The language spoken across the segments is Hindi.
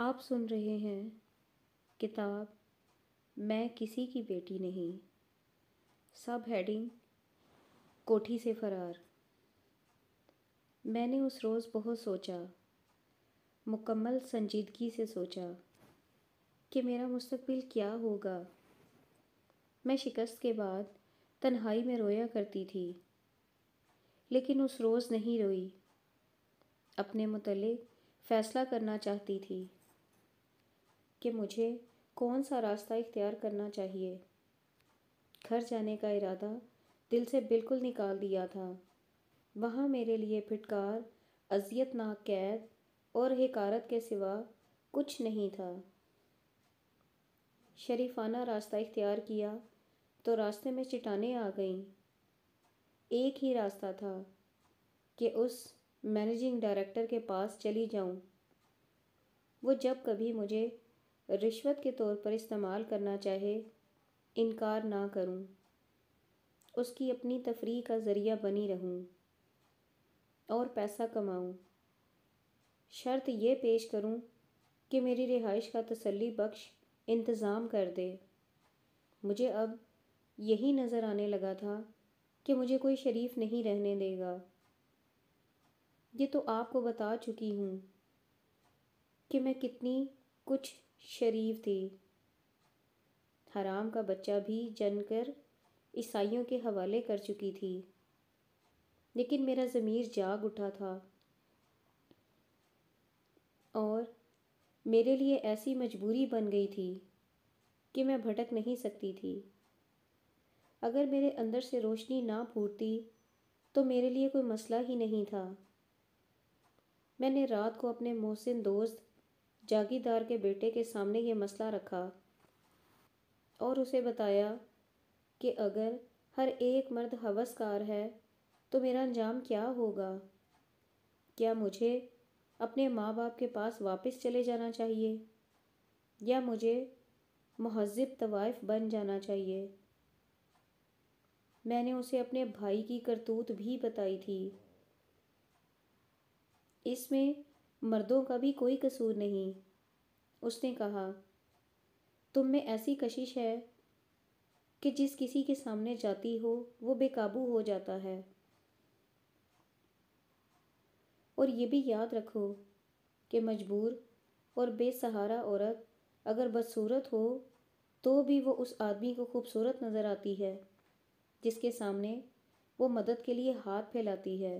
आप सुन रहे हैं किताब मैं किसी की बेटी नहीं सब हेडिंग कोठी से फरार मैंने उस रोज़ बहुत सोचा मुकम्मल संजीदगी से सोचा कि मेरा मुस्तबिल क्या होगा मैं शिकस्त के बाद तन्हाई में रोया करती थी लेकिन उस रोज़ नहीं रोई अपने मुतल फ़ैसला करना चाहती थी कि मुझे कौन सा रास्ता इख्तियार करना चाहिए घर जाने का इरादा दिल से बिल्कुल निकाल दिया था वहाँ मेरे लिए फिटकार अजियतनाक कैद और हकारत के सिवा कुछ नहीं था शरीफाना रास्ता इख्तियार किया तो रास्ते में चिटाने आ गईं एक ही रास्ता था कि उस मैनेजिंग डायरेक्टर के पास चली जाऊं। वो जब कभी मुझे रिश्वत के तौर पर इस्तेमाल करना चाहे इनकार ना करूं उसकी अपनी तफरी का ज़रिया बनी रहूं और पैसा कमाऊं शर्त यह पेश करूं कि मेरी रिहाइश का तसल्ली बख्श इंतज़ाम कर दे मुझे अब यही नज़र आने लगा था कि मुझे कोई शरीफ नहीं रहने देगा ये तो आपको बता चुकी हूँ कि मैं कितनी कुछ शरीफ थी हराम का बच्चा भी जनकर ईसाइयों के हवाले कर चुकी थी लेकिन मेरा ज़मीर जाग उठा था और मेरे लिए ऐसी मजबूरी बन गई थी कि मैं भटक नहीं सकती थी अगर मेरे अंदर से रोशनी ना फूटती तो मेरे लिए कोई मसला ही नहीं था मैंने रात को अपने मोहसिन दोस्त जागीरदार के बेटे के सामने ये मसला रखा और उसे बताया कि अगर हर एक मर्द हवसकार है तो मेरा अंजाम क्या होगा क्या मुझे अपने माँ बाप के पास वापस चले जाना चाहिए या मुझे महजब तवाइफ बन जाना चाहिए मैंने उसे अपने भाई की करतूत भी बताई थी इसमें मर्दों का भी कोई कसूर नहीं उसने कहा तुम में ऐसी कशिश है कि जिस किसी के सामने जाती हो वो बेकाबू हो जाता है और ये भी याद रखो कि मजबूर और बेसहारा औरत अगर बदसूरत हो तो भी वो उस आदमी को खूबसूरत नज़र आती है जिसके सामने वो मदद के लिए हाथ फैलाती है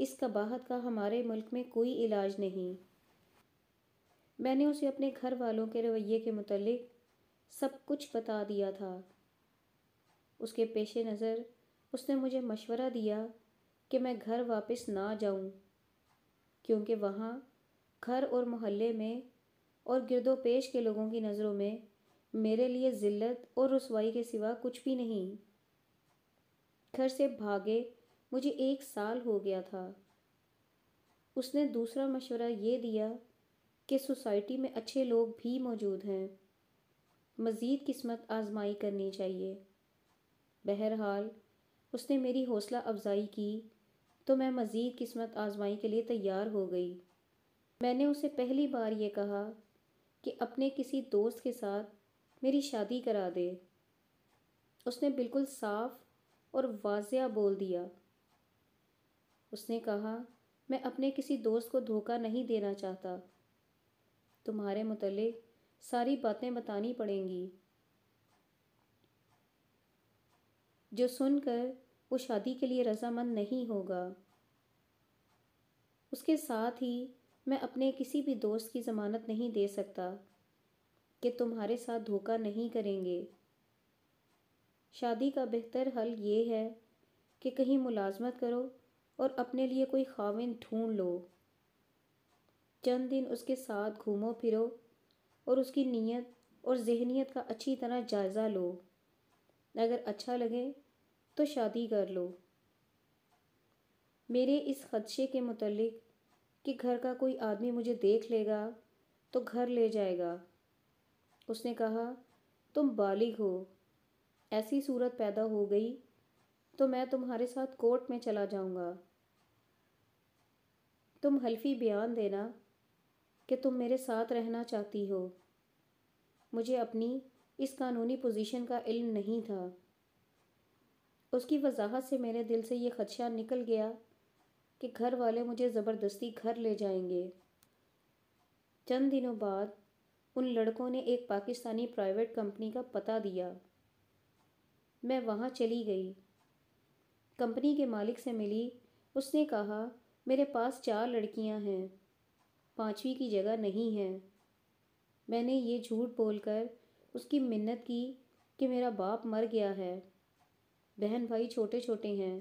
इस कबाहत का हमारे मुल्क में कोई इलाज नहीं मैंने उसे अपने घर वालों के रवैये के मतलब सब कुछ बता दिया था उसके पेश नज़र उसने मुझे मशवरा दिया कि मैं घर वापस ना जाऊं क्योंकि वहाँ घर और मोहल्ले में और गिरदो पेश के लोगों की नज़रों में मेरे लिए ज़िल्लत और रसवाई के सिवा कुछ भी नहीं घर से भागे मुझे एक साल हो गया था उसने दूसरा मशवरा ये दिया कि सोसाइटी में अच्छे लोग भी मौजूद हैं मज़ीद किस्मत आजमाई करनी चाहिए बहरहाल उसने मेरी हौसला अफजाई की तो मैं मज़ीद किस्मत आजमाई के लिए तैयार हो गई मैंने उसे पहली बार ये कहा कि अपने किसी दोस्त के साथ मेरी शादी करा दे उसने बिल्कुल साफ और वाजिया बोल दिया उसने कहा मैं अपने किसी दोस्त को धोखा नहीं देना चाहता तुम्हारे मुतलिक सारी बातें बतानी पड़ेंगी जो सुनकर वो शादी के लिए रजामंद नहीं होगा उसके साथ ही मैं अपने किसी भी दोस्त की ज़मानत नहीं दे सकता कि तुम्हारे साथ धोखा नहीं करेंगे शादी का बेहतर हल ये है कि कहीं मुलाजमत करो और अपने लिए कोई खाविन ढूंढ लो चंद दिन उसके साथ घूमो फिरो और उसकी नीयत और जहनीत का अच्छी तरह जायज़ा लो अगर अच्छा लगे तो शादी कर लो मेरे इस खदशे के मतलब कि घर का कोई आदमी मुझे देख लेगा तो घर ले जाएगा उसने कहा तुम बालिग हो ऐसी सूरत पैदा हो गई तो मैं तुम्हारे साथ कोर्ट में चला जाऊंगा तुम हल्फी बयान देना कि तुम मेरे साथ रहना चाहती हो मुझे अपनी इस कानूनी पोजीशन का इल्म नहीं था उसकी वजाहत से मेरे दिल से ये खदशा निकल गया कि घर वाले मुझे ज़बरदस्ती घर ले जाएंगे चंद दिनों बाद उन लड़कों ने एक पाकिस्तानी प्राइवेट कंपनी का पता दिया मैं वहाँ चली गई कंपनी के मालिक से मिली उसने कहा मेरे पास चार लड़कियां हैं पांचवी की जगह नहीं है मैंने ये झूठ बोलकर उसकी मिन्नत की कि मेरा बाप मर गया है बहन भाई छोटे छोटे हैं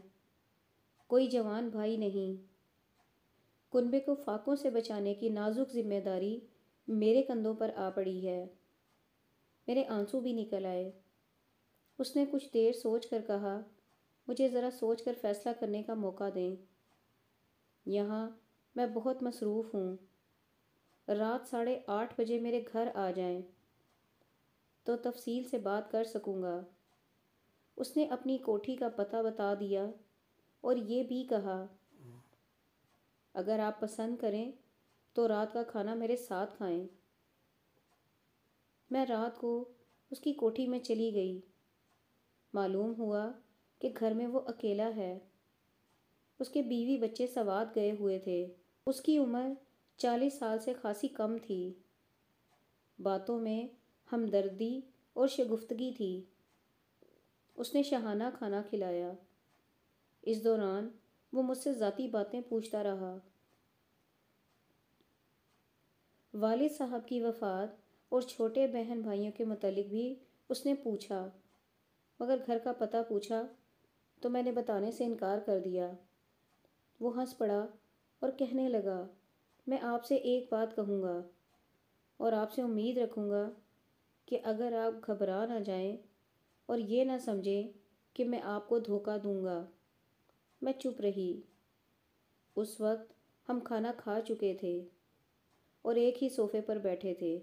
कोई जवान भाई नहीं कुनबे को फाकों से बचाने की नाजुक जिम्मेदारी मेरे कंधों पर आ पड़ी है मेरे आंसू भी निकल आए उसने कुछ देर सोच कर कहा मुझे ज़रा सोच कर फैसला करने का मौका दें यहाँ मैं बहुत मसरूफ़ हूँ रात साढ़े आठ बजे मेरे घर आ जाएं तो तफसील से बात कर सकूँगा उसने अपनी कोठी का पता बता दिया और ये भी कहा अगर आप पसंद करें तो रात का खाना मेरे साथ खाएं मैं रात को उसकी कोठी में चली गई मालूम हुआ कि घर में वो अकेला है उसके बीवी बच्चे सवाद गए हुए थे उसकी उम्र चालीस साल से खासी कम थी बातों में हमदर्दी और शगुफ्तगी थी उसने शहाना खाना खिलाया इस दौरान वो मुझसे ज़ाती बातें पूछता रहा वाल साहब की वफ़ात और छोटे बहन भाइयों के मतलब भी उसने पूछा मगर घर का पता पूछा तो मैंने बताने से इनकार कर दिया वो हंस पड़ा और कहने लगा मैं आपसे एक बात कहूँगा और आपसे उम्मीद रखूँगा कि अगर आप घबरा ना जाएं और ये ना समझें कि मैं आपको धोखा दूँगा मैं चुप रही उस वक्त हम खाना खा चुके थे और एक ही सोफ़े पर बैठे थे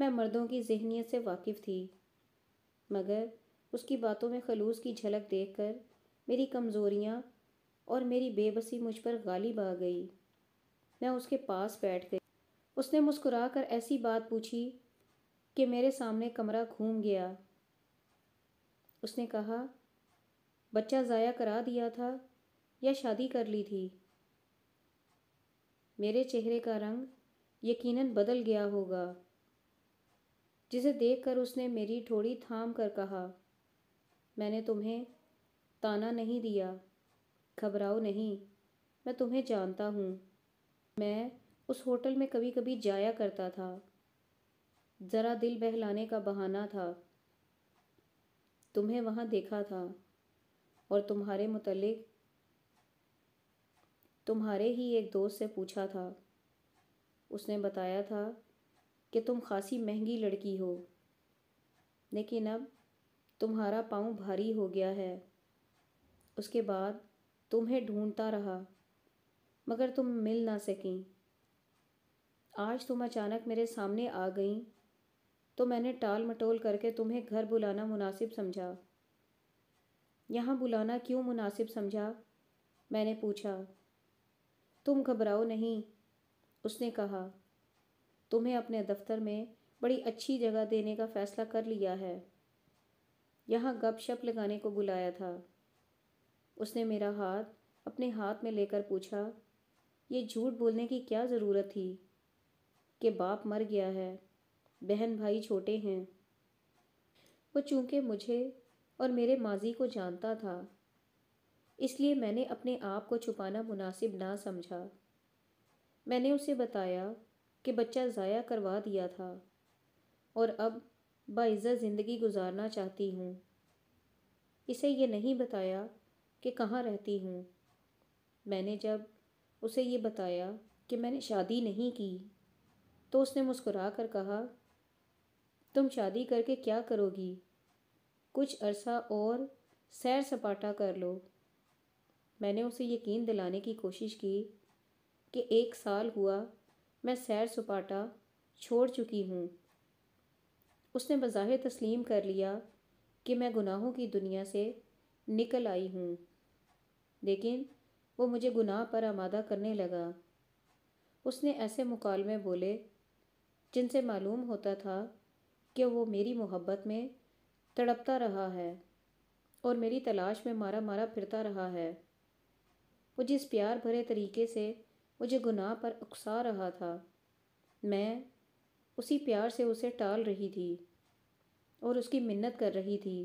मैं मर्दों की जहनीत से वाकिफ़ थी मगर उसकी बातों में खलूस की झलक देखकर मेरी कमज़ोरियाँ और मेरी बेबसी मुझ पर गालिब आ गई मैं उसके पास बैठ गई उसने मुस्कुरा कर ऐसी बात पूछी कि मेरे सामने कमरा घूम गया उसने कहा बच्चा ज़ाया करा दिया था या शादी कर ली थी मेरे चेहरे का रंग यकीनन बदल गया होगा जिसे देखकर उसने मेरी ठोड़ी थाम कर कहा मैंने तुम्हें ताना नहीं दिया घबराओ नहीं मैं तुम्हें जानता हूँ मैं उस होटल में कभी कभी जाया करता था ज़रा दिल बहलाने का बहाना था तुम्हें वहाँ देखा था और तुम्हारे मुतलक तुम्हारे ही एक दोस्त से पूछा था उसने बताया था कि तुम खासी महंगी लड़की हो लेकिन अब तुम्हारा पाँव भारी हो गया है उसके बाद तुम्हें ढूंढता रहा मगर तुम मिल ना सकी आज तुम अचानक मेरे सामने आ गई तो मैंने टाल मटोल करके तुम्हें घर बुलाना मुनासिब समझा यहाँ बुलाना क्यों मुनासिब समझा मैंने पूछा तुम घबराओ नहीं उसने कहा तुम्हें अपने दफ्तर में बड़ी अच्छी जगह देने का फ़ैसला कर लिया है यहाँ गपशप लगाने को बुलाया था उसने मेरा हाथ अपने हाथ में लेकर पूछा ये झूठ बोलने की क्या ज़रूरत थी कि बाप मर गया है बहन भाई छोटे हैं वो चूँकि मुझे और मेरे माजी को जानता था इसलिए मैंने अपने आप को छुपाना मुनासिब ना समझा मैंने उसे बताया कि बच्चा ज़ाया करवा दिया था और अब बाइज़्ज़त ज़िंदगी गुजारना चाहती हूँ इसे ये नहीं बताया कि कहाँ रहती हूँ मैंने जब उसे ये बताया कि मैंने शादी नहीं की तो उसने मुस्कुरा कर कहा तुम शादी करके क्या करोगी कुछ अरसा और सैर सपाटा कर लो मैंने उसे यकीन दिलाने की कोशिश की कि एक साल हुआ मैं सैर सपाटा छोड़ चुकी हूँ उसने बज़ाहिर तस्लीम कर लिया कि मैं गुनाहों की दुनिया से निकल आई हूँ लेकिन वो मुझे गुनाह पर आमादा करने लगा उसने ऐसे मुकालमे बोले जिनसे मालूम होता था कि वो मेरी मोहब्बत में तड़पता रहा है और मेरी तलाश में मारा मारा फिरता रहा है वो जिस प्यार भरे तरीके से मुझे गुनाह पर उकसा रहा था मैं उसी प्यार से उसे टाल रही थी और उसकी मिन्नत कर रही थी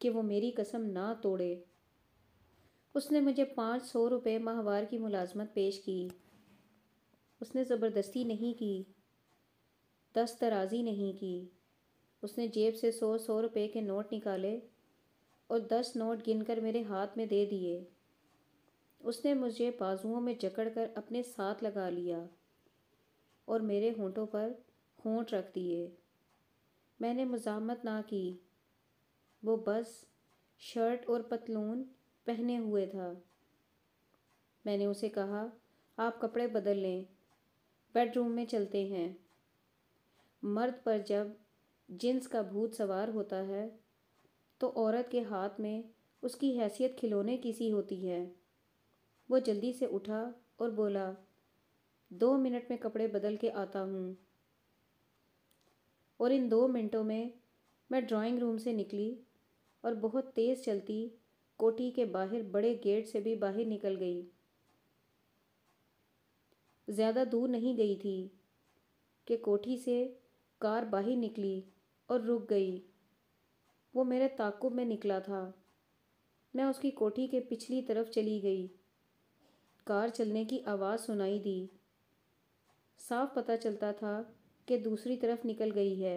कि वो मेरी कसम ना तोड़े उसने मुझे पाँच सौ रुपये माहवार की मुलाजमत पेश की उसने ज़बरदस्ती नहीं की दस्तराजी नहीं की उसने जेब से सौ सौ रुपये के नोट निकाले और दस नोट गिनकर मेरे हाथ में दे दिए उसने मुझे बाजुओं में जकड़कर अपने साथ लगा लिया और मेरे होंठों पर होंठ रख दिए मैंने मजामत ना की वो बस शर्ट और पतलून पहने हुए था मैंने उसे कहा आप कपड़े बदल लें बेडरूम में चलते हैं मर्द पर जब जिन्स का भूत सवार होता है तो औरत के हाथ में उसकी हैसियत खिलौने की सी होती है वो जल्दी से उठा और बोला दो मिनट में कपड़े बदल के आता हूँ और इन दो मिनटों में मैं ड्राइंग रूम से निकली और बहुत तेज़ चलती कोठी के बाहर बड़े गेट से भी बाहर निकल गई ज़्यादा दूर नहीं गई थी कि कोठी से कार बाहर निकली और रुक गई वो मेरे ताकुब में निकला था मैं उसकी कोठी के पिछली तरफ चली गई कार चलने की आवाज़ सुनाई दी साफ पता चलता था कि दूसरी तरफ निकल गई है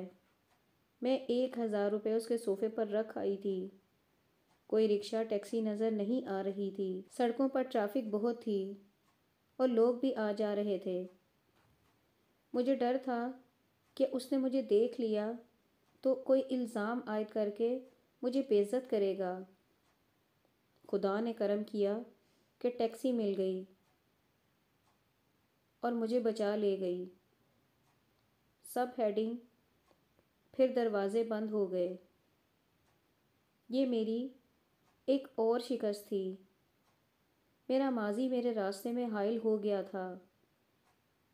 मैं एक हज़ार रुपये उसके सोफ़े पर रख आई थी कोई रिक्शा टैक्सी नज़र नहीं आ रही थी सड़कों पर ट्रैफिक बहुत थी और लोग भी आ जा रहे थे मुझे डर था कि उसने मुझे देख लिया तो कोई इल्ज़ाम आयद करके मुझे बेज़त करेगा खुदा ने करम किया कि टैक्सी मिल गई और मुझे बचा ले गई सब हेडिंग फिर दरवाज़े बंद हो गए ये मेरी एक और शिकस्त थी मेरा माजी मेरे रास्ते में हायल हो गया था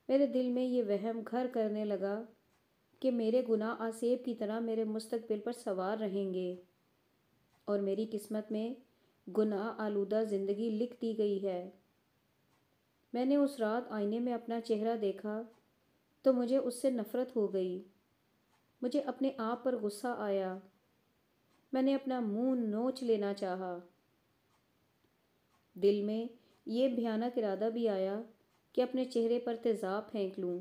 मेरे दिल में ये वहम घर करने लगा कि मेरे गुनाह आसेब की तरह मेरे मुस्तबिल पर सवार रहेंगे और मेरी किस्मत में गुनाह आलूदा ज़िंदगी लिख दी गई है मैंने उस रात आईने में अपना चेहरा देखा तो मुझे उससे नफ़रत हो गई मुझे अपने आप पर गुस्सा आया मैंने अपना मुंह नोच लेना चाहा दिल में ये भयानक इरादा भी आया कि अपने चेहरे पर तेज़ाब फेंक लूं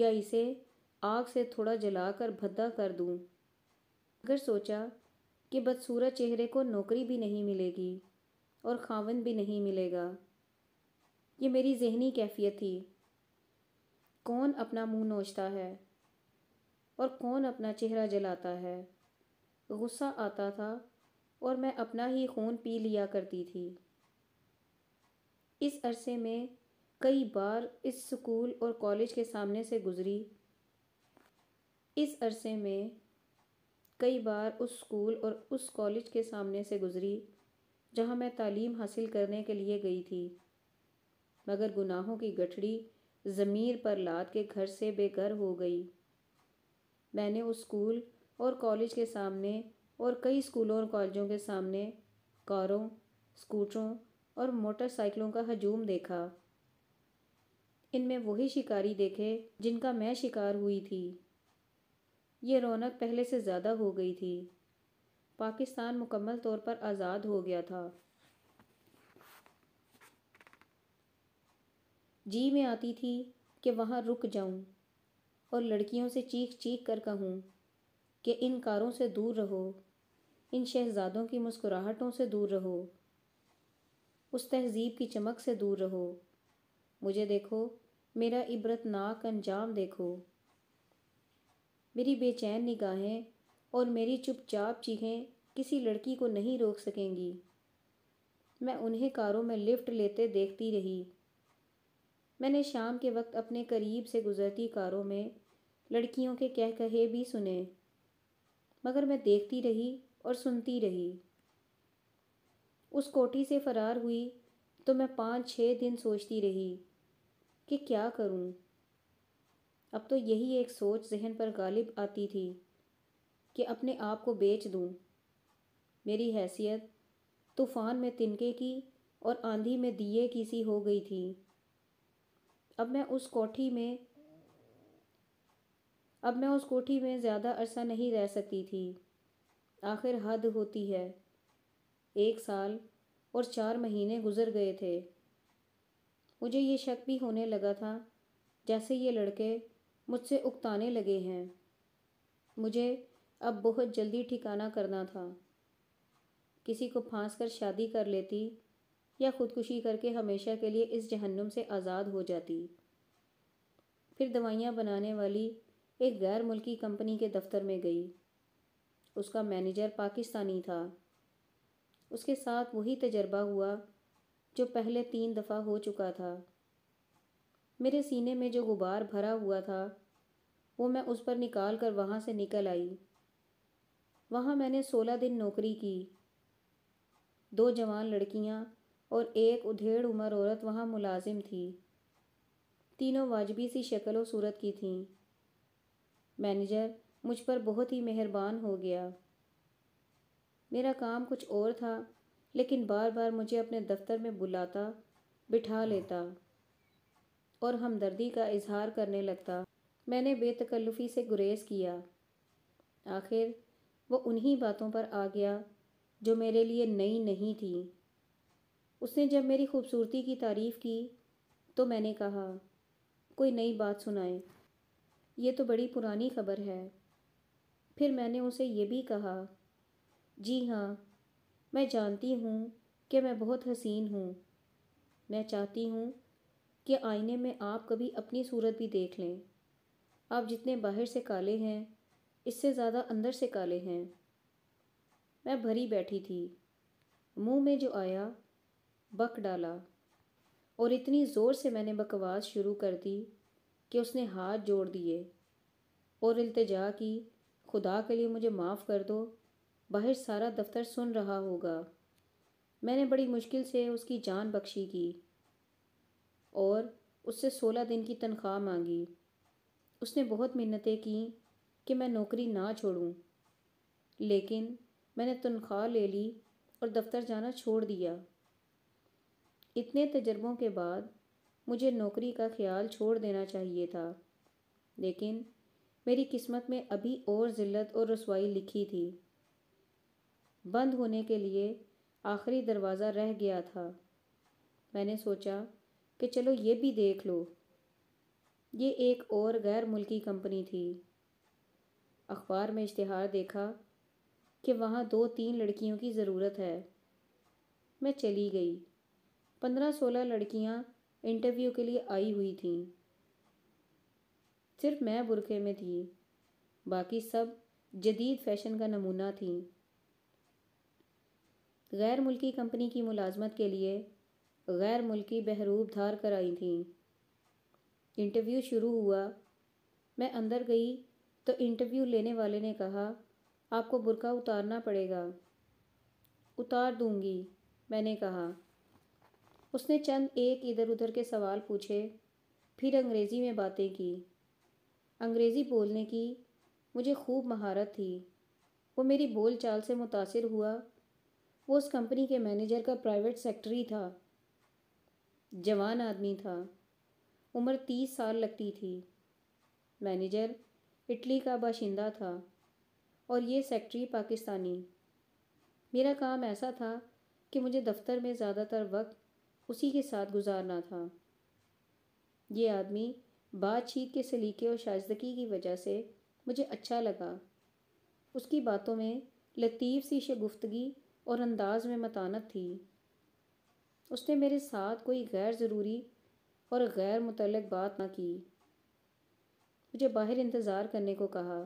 या इसे आग से थोड़ा जलाकर भद्दा कर दूं। अगर सोचा कि बदसूरत चेहरे को नौकरी भी नहीं मिलेगी और खावन भी नहीं मिलेगा ये मेरी जहनी कैफियत थी कौन अपना मुंह नोचता है और कौन अपना चेहरा जलाता है गुस्सा आता था और मैं अपना ही खून पी लिया करती थी इस अरसे में कई बार इस स्कूल और कॉलेज के सामने से गुज़री इस अरसे में कई बार उस स्कूल और उस कॉलेज के सामने से गुज़री जहाँ मैं तालीम हासिल करने के लिए गई थी मगर गुनाहों की गठड़ी ज़मीर पर लाद के घर से बेघर हो गई मैंने उस स्कूल और कॉलेज के सामने और कई स्कूलों और कॉलेजों के सामने कारों स्कूटरों और मोटरसाइकिलों का हजूम देखा इनमें वही शिकारी देखे जिनका मैं शिकार हुई थी ये रौनक पहले से ज़्यादा हो गई थी पाकिस्तान मुकम्मल तौर पर आज़ाद हो गया था जी में आती थी कि वहाँ रुक जाऊँ और लड़कियों से चीख चीख कर कहूँ कि इन कारों से दूर रहो इन शहजादों की मुस्कुराहटों से दूर रहो उस तहजीब की चमक से दूर रहो मुझे देखो मेरा इबरतनाक अंजाम देखो मेरी बेचैन निगाहें और मेरी चुपचाप चीखें किसी लड़की को नहीं रोक सकेंगी मैं उन्हें कारों में लिफ्ट लेते देखती रही मैंने शाम के वक्त अपने करीब से गुजरती कारों में लड़कियों के कह कहे भी सुने मगर मैं देखती रही और सुनती रही उस कोठी से फरार हुई तो मैं पाँच छः दिन सोचती रही कि क्या करूं? अब तो यही एक सोच जहन पर गालिब आती थी कि अपने आप को बेच दूं। मेरी हैसियत तूफ़ान में तिनके की और आंधी में दिए की सी हो गई थी अब मैं उस कोठी में अब मैं उस कोठी में ज़्यादा अरसा नहीं रह सकती थी आखिर हद होती है एक साल और चार महीने गुजर गए थे मुझे ये शक भी होने लगा था जैसे ये लड़के मुझसे उकताने लगे हैं मुझे अब बहुत जल्दी ठिकाना करना था किसी को फांस कर शादी कर लेती या ख़ुदकुशी करके हमेशा के लिए इस जहन्नुम से आज़ाद हो जाती फिर दवाइयाँ बनाने वाली एक गैर मुल्की कंपनी के दफ्तर में गई उसका मैनेजर पाकिस्तानी था उसके साथ वही तजर्बा हुआ जो पहले तीन दफ़ा हो चुका था मेरे सीने में जो गुबार भरा हुआ था वो मैं उस पर निकाल कर वहाँ से निकल आई वहाँ मैंने सोलह दिन नौकरी की दो जवान लड़कियाँ और एक उधेड़ उम्र औरत वहाँ मुलाजिम थी तीनों वाजबी सी शक्ल व सूरत की थीं मैनेजर मुझ पर बहुत ही मेहरबान हो गया मेरा काम कुछ और था लेकिन बार बार मुझे अपने दफ्तर में बुलाता बिठा लेता और हमदर्दी का इजहार करने लगता मैंने बेतकल्लुफ़ी से गुरेज किया आखिर वो उन्हीं बातों पर आ गया जो मेरे लिए नई नहीं थी उसने जब मेरी खूबसूरती की तारीफ़ की तो मैंने कहा कोई नई बात सुनाए ये तो बड़ी पुरानी खबर है फिर मैंने उसे ये भी कहा जी हाँ मैं जानती हूँ कि मैं बहुत हसीन हूँ मैं चाहती हूँ कि आईने में आप कभी अपनी सूरत भी देख लें आप जितने बाहर से काले हैं इससे ज़्यादा अंदर से काले हैं मैं भरी बैठी थी मुंह में जो आया बक डाला और इतनी ज़ोर से मैंने बकवास शुरू कर दी कि उसने हाथ जोड़ दिए और अल्तजा की खुदा के लिए मुझे माफ़ कर दो बाहर सारा दफ्तर सुन रहा होगा मैंने बड़ी मुश्किल से उसकी जान बख्शी की और उससे सोलह दिन की तनख्वाह मांगी उसने बहुत मिन्नतें की कि मैं नौकरी ना छोड़ूं लेकिन मैंने तनख्वाह ले ली और दफ्तर जाना छोड़ दिया इतने तजर्बों के बाद मुझे नौकरी का ख्याल छोड़ देना चाहिए था लेकिन मेरी किस्मत में अभी और ज़िल्लत और रसवाई लिखी थी बंद होने के लिए आखिरी दरवाज़ा रह गया था मैंने सोचा कि चलो ये भी देख लो ये एक और गैर मुल्की कंपनी थी अखबार में इश्तहार देखा कि वहाँ दो तीन लड़कियों की ज़रूरत है मैं चली गई पंद्रह सोलह लड़कियाँ इंटरव्यू के लिए आई हुई थी सिर्फ मैं बुरखे में थी बाकी सब जदीद फैशन का नमूना थी गैर मुल्की कंपनी की मुलाजमत के लिए गैर मुल्की बहरूब धार कर आई थी इंटरव्यू शुरू हुआ मैं अंदर गई तो इंटरव्यू लेने वाले ने कहा आपको बुरका उतारना पड़ेगा उतार दूंगी मैंने कहा उसने चंद एक इधर उधर के सवाल पूछे फिर अंग्रेज़ी में बातें की अंग्रेज़ी बोलने की मुझे खूब महारत थी वो मेरी बोल चाल से मुतासर हुआ वो उस कंपनी के मैनेजर का प्राइवेट सेक्रेटरी था जवान आदमी था उम्र तीस साल लगती थी मैनेजर इटली का बाशिंदा था और ये सेक्रेटरी पाकिस्तानी मेरा काम ऐसा था कि मुझे दफ्तर में ज़्यादातर वक्त उसी के साथ गुजारना था ये आदमी बातचीत के सलीके और शाजदगी की वजह से मुझे अच्छा लगा उसकी बातों में लतीफ़ सी शगुफ्तगी और अंदाज में मतानत थी उसने मेरे साथ कोई गैर ज़रूरी और गैर मुतलक बात ना की मुझे बाहर इंतज़ार करने को कहा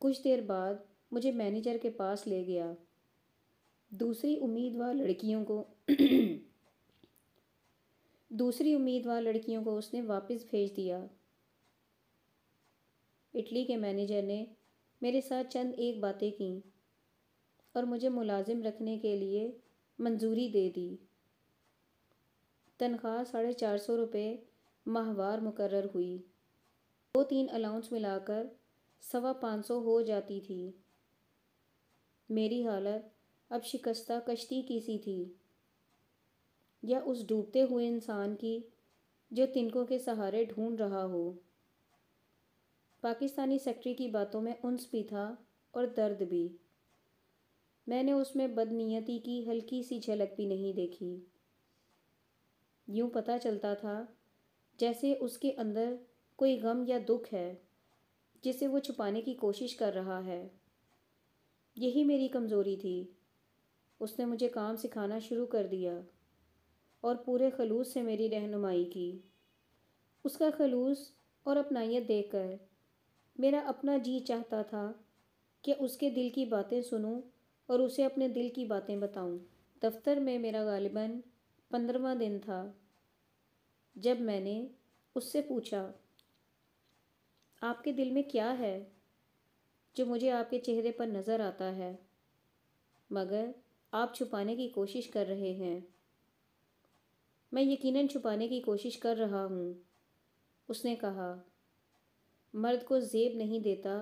कुछ देर बाद मुझे मैनेजर के पास ले गया दूसरी उम्मीदवार लड़कियों को दूसरी उम्मीदवार लड़कियों को उसने वापस भेज दिया इटली के मैनेजर ने मेरे साथ चंद एक बातें की और मुझे मुलाजिम रखने के लिए मंजूरी दे दी तनख्वाह साढ़े चार सौ रुपये माहवार मुकर्र हुई दो तीन अलाउंस मिलाकर सवा पाँच सौ हो जाती थी मेरी हालत अब शिकस्ता कश्ती की सी थी या उस डूबते हुए इंसान की जो तिनकों के सहारे ढूंढ रहा हो पाकिस्तानी सेक्रेटरी की बातों में उन्स भी था और दर्द भी मैंने उसमें बदनीयती की हल्की सी झलक भी नहीं देखी यूं पता चलता था जैसे उसके अंदर कोई गम या दुख है जिसे वो छुपाने की कोशिश कर रहा है यही मेरी कमज़ोरी थी उसने मुझे काम सिखाना शुरू कर दिया और पूरे खलूस से मेरी रहनुमाई की उसका खलूस और अपनाइत देखकर मेरा अपना जी चाहता था कि उसके दिल की बातें सुनूं और उसे अपने दिल की बातें बताऊं। दफ्तर में मेरा गालिबा पंद्रवा दिन था जब मैंने उससे पूछा आपके दिल में क्या है जो मुझे आपके चेहरे पर नज़र आता है मगर आप छुपाने की कोशिश कर रहे हैं मैं यकीनन छुपाने की कोशिश कर रहा हूँ उसने कहा मर्द को जेब नहीं देता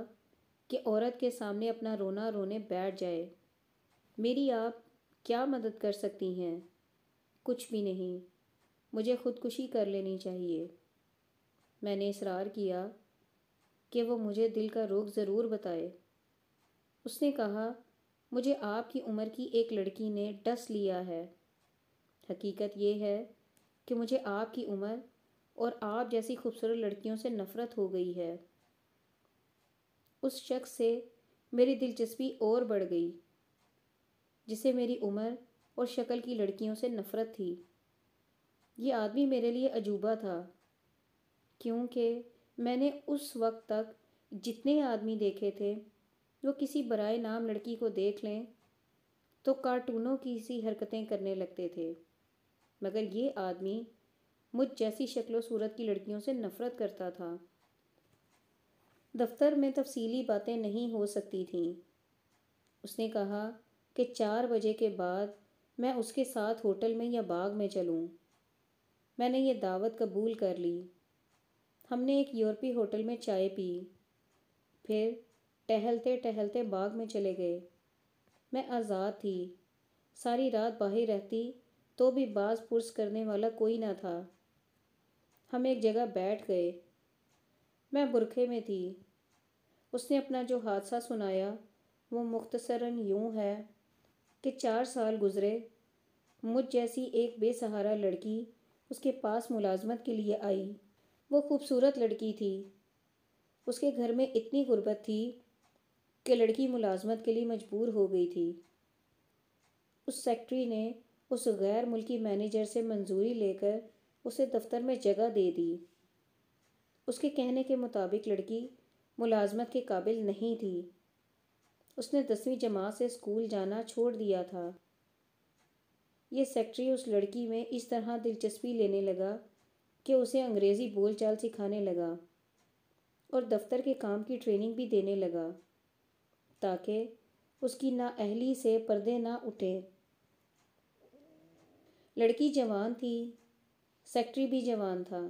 कि औरत के सामने अपना रोना रोने बैठ जाए मेरी आप क्या मदद कर सकती हैं कुछ भी नहीं मुझे खुदकुशी कर लेनी चाहिए मैंने इसरार किया कि वो मुझे दिल का रोग ज़रूर बताए उसने कहा मुझे आपकी उम्र की एक लड़की ने डस लिया है हकीकत ये है कि मुझे आपकी उम्र और आप जैसी खूबसूरत लड़कियों से नफ़रत हो गई है उस शख्स से मेरी दिलचस्पी और बढ़ गई जिसे मेरी उम्र और शक्ल की लड़कियों से नफ़रत थी ये आदमी मेरे लिए अजूबा था क्योंकि मैंने उस वक्त तक जितने आदमी देखे थे वो किसी बराए नाम लड़की को देख लें तो कार्टूनों की सी हरकतें करने लगते थे मगर ये आदमी मुझ जैसी शक्ल सूरत की लड़कियों से नफ़रत करता था दफ्तर में तफसीली बातें नहीं हो सकती थीं उसने कहा कि चार बजे के बाद मैं उसके साथ होटल में या बाग में चलूं। मैंने ये दावत कबूल कर ली हमने एक यूरोपी होटल में चाय पी फिर टहलते टहलते बाग में चले गए मैं आज़ाद थी सारी रात बाहर रहती तो भी बाज पुरस करने वाला कोई ना था हम एक जगह बैठ गए मैं बुरखे में थी उसने अपना जो हादसा सुनाया वो मुख्तसरन यूं है कि चार साल गुज़रे मुझ जैसी एक बेसहारा लड़की उसके पास मुलाजमत के लिए आई वो खूबसूरत लड़की थी उसके घर में इतनी गुर्बत थी कि लड़की मुलाजमत के लिए मजबूर हो गई थी उस सेक्रेटरी ने उस गैर मुल्की मैनेजर से मंजूरी लेकर उसे दफ्तर में जगह दे दी उसके कहने के मुताबिक लड़की मुलाजमत के काबिल नहीं थी उसने दसवीं जमात से स्कूल जाना छोड़ दिया था ये सेक्रेटरी उस लड़की में इस तरह दिलचस्पी लेने लगा कि उसे अंग्रेज़ी बोलचाल सिखाने लगा और दफ्तर के काम की ट्रेनिंग भी देने लगा ताकि उसकी अहली से पर्दे ना उठे लड़की जवान थी सेक्रेटरी भी जवान था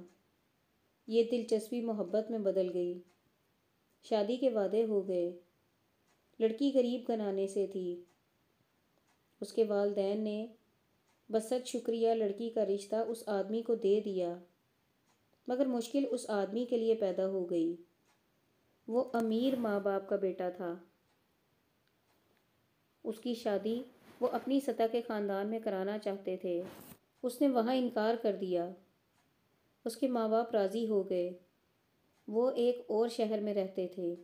ये दिलचस्पी मोहब्बत में बदल गई शादी के वादे हो गए लड़की गरीब गनाने से थी उसके वालदेन ने बसत शुक्रिया लड़की का रिश्ता उस आदमी को दे दिया मगर मुश्किल उस आदमी के लिए पैदा हो गई वो अमीर माँ बाप का बेटा था उसकी शादी वो अपनी सतह के ख़ानदान में कराना चाहते थे उसने वहाँ इनकार कर दिया उसके माँ बाप राज़ी हो गए वो एक और शहर में रहते थे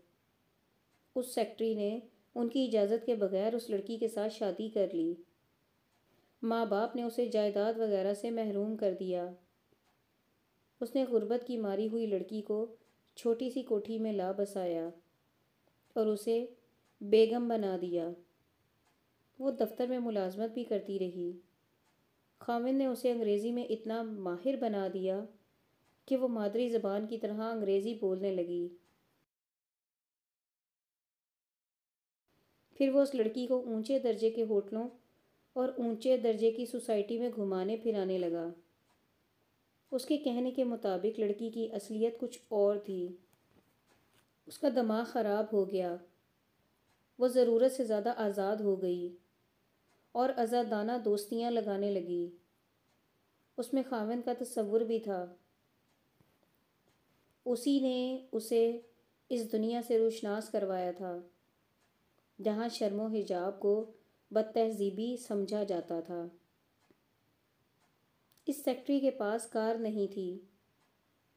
उस सेक्रेटरी ने उनकी इजाज़त के बगैर उस लड़की के साथ शादी कर ली माँ बाप ने उसे जायदाद वगैरह से महरूम कर दिया उसने गुर्बत की मारी हुई लड़की को छोटी सी कोठी में ला बसाया और उसे बेगम बना दिया वो दफ्तर में मुलाजमत भी करती रही खामिन ने उसे अंग्रेज़ी में इतना माहिर बना दिया कि वो मादरी ज़बान की तरह अंग्रेज़ी बोलने लगी फिर वो उस लड़की को ऊंचे दर्जे के होटलों और ऊंचे दर्जे की सोसाइटी में घुमाने फिराने लगा उसके कहने के मुताबिक लड़की की असलियत कुछ और थी उसका दिमाग ख़राब हो गया वो ज़रूरत से ज़्यादा आज़ाद हो गई और आज़ादाना दोस्तियाँ लगाने लगी उसमें खाविंद का तस्वुर भी था उसी ने उसे इस दुनिया से रोशनास करवाया था जहाँ शर्मो हिजाब को बदतहजीबी समझा जाता था इस फैक्ट्री के पास कार नहीं थी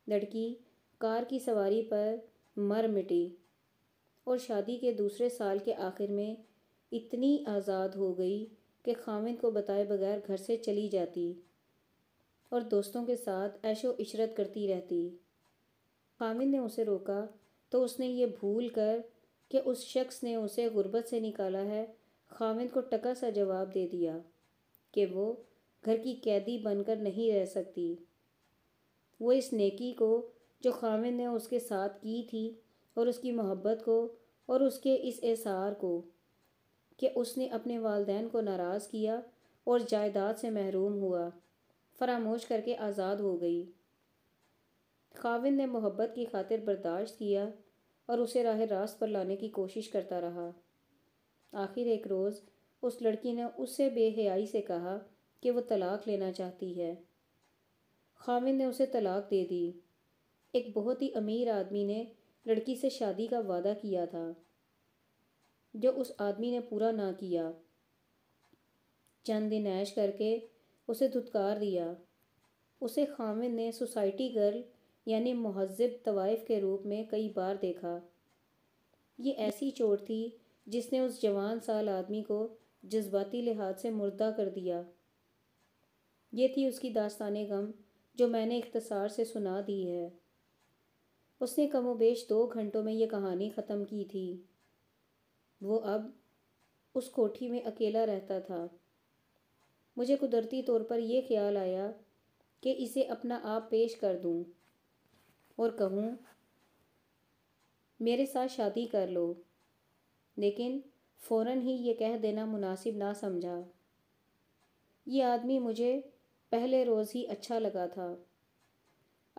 लड़की कार की सवारी पर मर मिटी और शादी के दूसरे साल के आखिर में इतनी आज़ाद हो गई कि खामिद को बताए बगैर घर से चली जाती और दोस्तों के साथ ऐशो इशरत करती रहती खामिद ने उसे रोका तो उसने ये भूल कर कि उस शख्स ने उसे गुर्बत से निकाला है खामिद को टका सा जवाब दे दिया कि वो घर की कैदी बनकर नहीं रह सकती वो इस नेकी को जो खामिद ने उसके साथ की थी और उसकी मोहब्बत को और उसके इस एसार को कि उसने अपने वालदेन को नाराज़ किया और जायदाद से महरूम हुआ फरामोश करके आज़ाद हो गई खाविन ने मोहब्बत की खातिर बर्दाश्त किया और उसे राह रास्त पर लाने की कोशिश करता रहा आखिर एक रोज़ उस लड़की ने उससे बेहयाई से कहा कि वो तलाक लेना चाहती है खाविन ने उसे तलाक दे दी एक बहुत ही अमीर आदमी ने लड़की से शादी का वादा किया था जो उस आदमी ने पूरा ना किया चंद दिन ऐश करके उसे धुतकार दिया उसे खामिद ने सोसाइटी गर्ल यानी महजब तवाइफ के रूप में कई बार देखा ये ऐसी चोट थी जिसने उस जवान साल आदमी को जज्बाती लिहाज से मुर्दा कर दिया ये थी उसकी दास्तान गम जो मैंने इख्तसार से सुना दी है उसने कमोबेश दो घंटों में ये कहानी ख़त्म की थी वो अब उस कोठी में अकेला रहता था मुझे कुदरती तौर पर यह ख्याल आया कि इसे अपना आप पेश कर दूं और कहूं मेरे साथ शादी कर लो लेकिन फ़ौर ही ये कह देना मुनासिब ना समझा ये आदमी मुझे पहले रोज़ ही अच्छा लगा था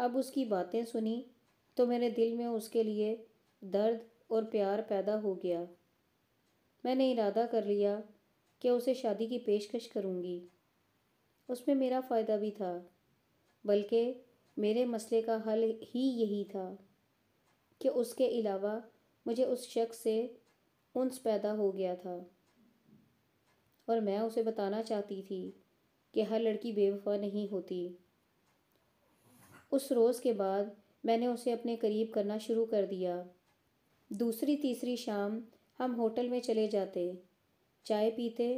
अब उसकी बातें सुनी तो मेरे दिल में उसके लिए दर्द और प्यार पैदा हो गया मैंने इरादा कर लिया कि उसे शादी की पेशकश करूँगी उसमें मेरा फ़ायदा भी था बल्कि मेरे मसले का हल ही यही था कि उसके अलावा मुझे उस शख्स से उन्स पैदा हो गया था और मैं उसे बताना चाहती थी कि हर लड़की बेवफा नहीं होती उस रोज़ के बाद मैंने उसे अपने करीब करना शुरू कर दिया दूसरी तीसरी शाम हम होटल में चले जाते चाय पीते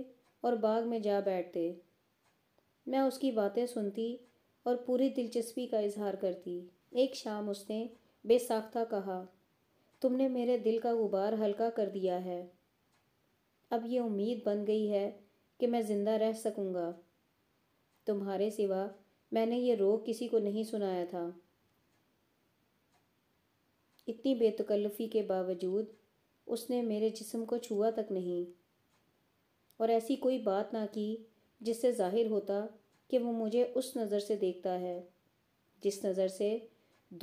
और बाग में जा बैठते मैं उसकी बातें सुनती और पूरी दिलचस्पी का इजहार करती एक शाम उसने बेसाख्ता कहा तुमने मेरे दिल का गुबार हल्का कर दिया है अब ये उम्मीद बन गई है कि मैं ज़िंदा रह सकूँगा तुम्हारे सिवा मैंने ये रोग किसी को नहीं सुनाया था इतनी बेतकल्लफ़ी के बावजूद उसने मेरे जिस्म को छुआ तक नहीं और ऐसी कोई बात ना की जिससे जाहिर होता कि वो मुझे उस नज़र से देखता है जिस नज़र से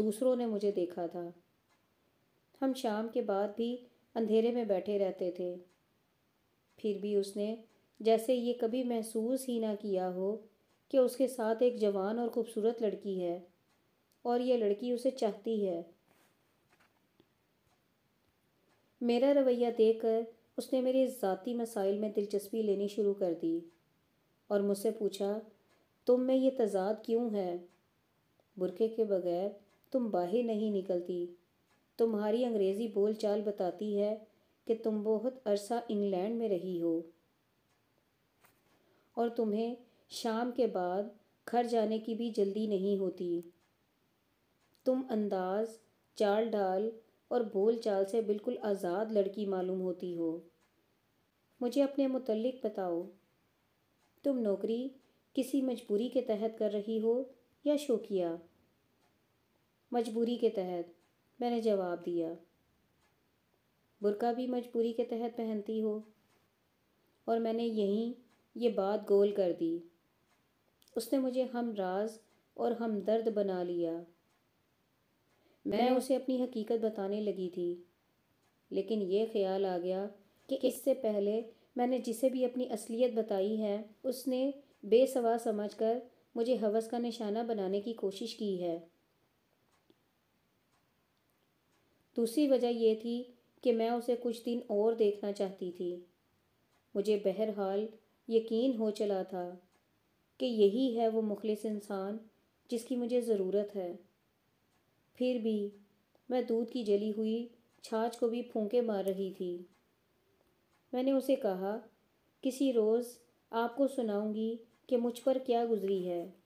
दूसरों ने मुझे देखा था हम शाम के बाद भी अंधेरे में बैठे रहते थे फिर भी उसने जैसे ये कभी महसूस ही ना किया हो कि उसके साथ एक जवान और खूबसूरत लड़की है और यह लड़की उसे चाहती है मेरा रवैया देखकर उसने मेरे ज़ाती मसाइल में दिलचस्पी लेनी शुरू कर दी और मुझसे पूछा तुम में ये तजाद क्यों है बुरके के बगैर तुम बाहर नहीं निकलती तुम्हारी अंग्रेज़ी बोलचाल बताती है कि तुम बहुत अरसा इंग्लैंड में रही हो और तुम्हें शाम के बाद घर जाने की भी जल्दी नहीं होती तुम अंदाज चाल डाल और बोल चाल से बिल्कुल आज़ाद लड़की मालूम होती हो मुझे अपने मुतलक बताओ तुम नौकरी किसी मजबूरी के तहत कर रही हो या शोकिया मजबूरी के तहत मैंने जवाब दिया बुरका भी मजबूरी के तहत पहनती हो और मैंने यहीं ये बात गोल कर दी उसने मुझे हम राज और हमदर्द बना लिया मैं उसे अपनी हकीकत बताने लगी थी लेकिन ये ख्याल आ गया कि इससे पहले मैंने जिसे भी अपनी असलियत बताई है उसने बेसवा समझकर मुझे हवस का निशाना बनाने की कोशिश की है दूसरी वजह यह थी कि मैं उसे कुछ दिन और देखना चाहती थी मुझे बहरहाल यकीन हो चला था कि यही है वो मुखलिस इंसान जिसकी मुझे ज़रूरत है फिर भी मैं दूध की जली हुई छाछ को भी फूके मार रही थी मैंने उसे कहा किसी रोज़ आपको सुनाऊंगी कि मुझ पर क्या गुजरी है